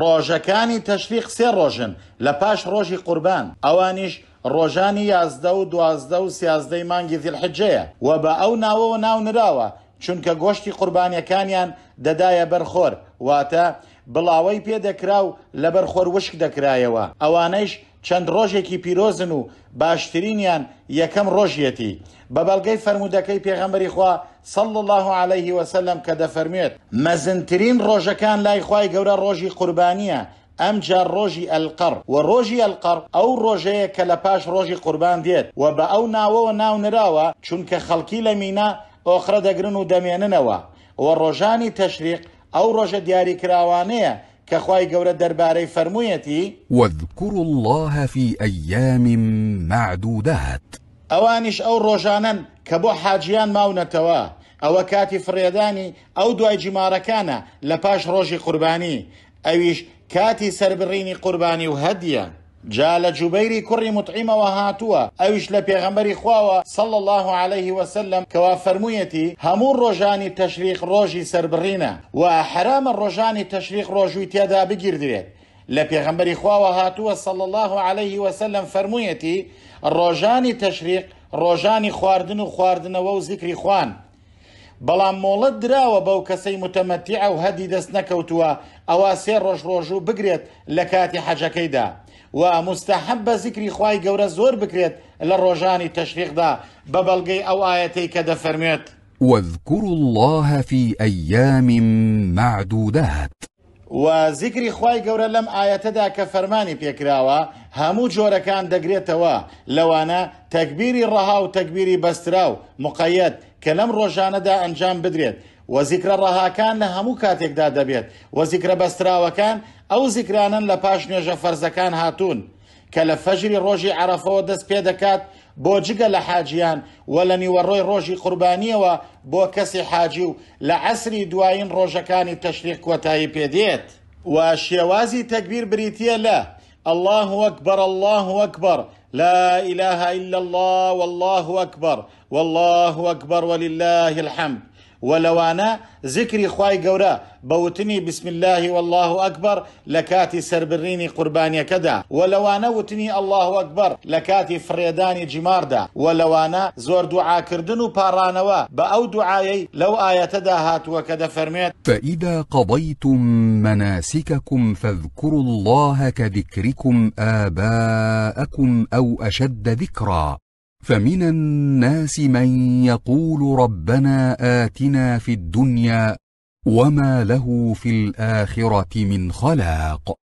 ڕۆژەکانی تەشریق سێ ڕۆژن لە پاش ڕۆژی قوربان ئەوانیش ڕۆژانی یازدە و دوازدە و سیازدەی مانگی فیلحجەیە و بە ئەو ناوەوە ناو نراوە چونکە گۆشتی قوربانیەکانیان دەدایە بەرخۆر واتە بڵاوەی پێدەکرا و لەبەر خۆروشک دەکرایەوە ئەوانەیش چەند ڕۆژێکی پیرۆزن و باشترینیان یەکەم ڕۆژیەتی بە بەڵگەی فرەرمودەکەی پێغەمەری خوا سەڵ الله عليه وسلم کە دەفەرمێت مەزنترین ڕۆژەکان لای خی گەورە ڕۆژی قوربانیە ئەم جار ڕۆژی ئەلقڕ و ڕۆژی ئەلقڕ ئەو ڕۆژەیە کە لە پاش ڕۆژی قوربان دێت و بە ئەو ناوەوە ناو نراوە چونکە خەڵکی لە مینا ئۆخرە دەگرن و دەمێننەوە و ڕۆژانی تەشریق ئەو ڕۆژە دیاریکراوانەیە کە خی گەورە دەربارەی فەرموویەتی وەذکوڕ الله في ئەیامی معدودات ئەوانیش ئەو ڕۆژانن کە بۆ حاجیان ماونەتەوە ئەوە کاتی فڕێدانی ئەو دوای جمارەکانە لە پاش ڕۆژی قوربانی ئەویش کاتی سربڕینی قوربانی و هەدیە. جا لە جوبەیری کوڕی مطعیمەوە هاتووە ئەویش لە پێغەمبەری خواوە سەڵ الله عليه وسلم کەوا فەرموویەتی هەموو ڕۆژانی تەشریق ڕۆژی سربڕینە و حرامە ڕۆژانی تەشریق ڕۆژوی تێدا بگیردرێت لە پێغەمبەری خواوە هاتووە سەڵ الله عليه وسلم فەرموویەتی ڕۆژانی تەشریق ڕۆژانی خواردن و خواردنەوە و زیکری خوان بەڵام مۆڵەت دراوە بەو کەسەی متەمەتی ئەو هەدی دەست نەکەوتووە ئەوا سێ ڕۆژ ڕۆژوو بگرێت لە کاتی حەجەکەیدا. و مستحب بە زیکری خی گەورە زۆر بکرێت لە ڕۆژانی تەشریقدا بە بەڵگەی ئەو ئاەتەی کە دەفەرمێت وەذکوڕ الله في أيام معدودات و زیکری خی گەورە لەم ئاەتەدا کە فەرمانی پێکراوە هەموو جۆرەکان دەگرێتەوە لەوانە تەکبیری ڕەها و تەکبیری بەسترا و مقەت کە لەم ڕۆژانەدا ئەنجام بدرێت و زیکرە كان لها هەموو کاتێکدا دەبێت بسترا وكان او ذكرانا زیکرانن لە پاش نوێژە هاتون كلا فجر روجي عرفه ودس بيدكات دەست پێ دەکات بۆ جگە لە حاجیان و لە نیوەڕۆی ڕۆژی قوربانیەوە بۆ کەسی حاجی و لە عسری دوایین ڕۆژەکانی الله أكبر الله أكبر لا إله إلا الله والله أكبر والله أكبر ولله الحمد ولوانا ذكري خواي قورا بوتني بسم الله والله أكبر لكاتي سربريني قرباني كدا ولوانا وتني الله أكبر لكاتي فريداني جماردا ولوانا زور دعا كردنو بارانوا بأو دعايي لو آية داهات وكذا فرميت فإذا قضيتم مناسككم فاذكروا الله كذكركم آباءكم أو أشد ذكرا فمن الناس من يقول ربنا آتنا في الدنيا وما له في الآخرة من خلاق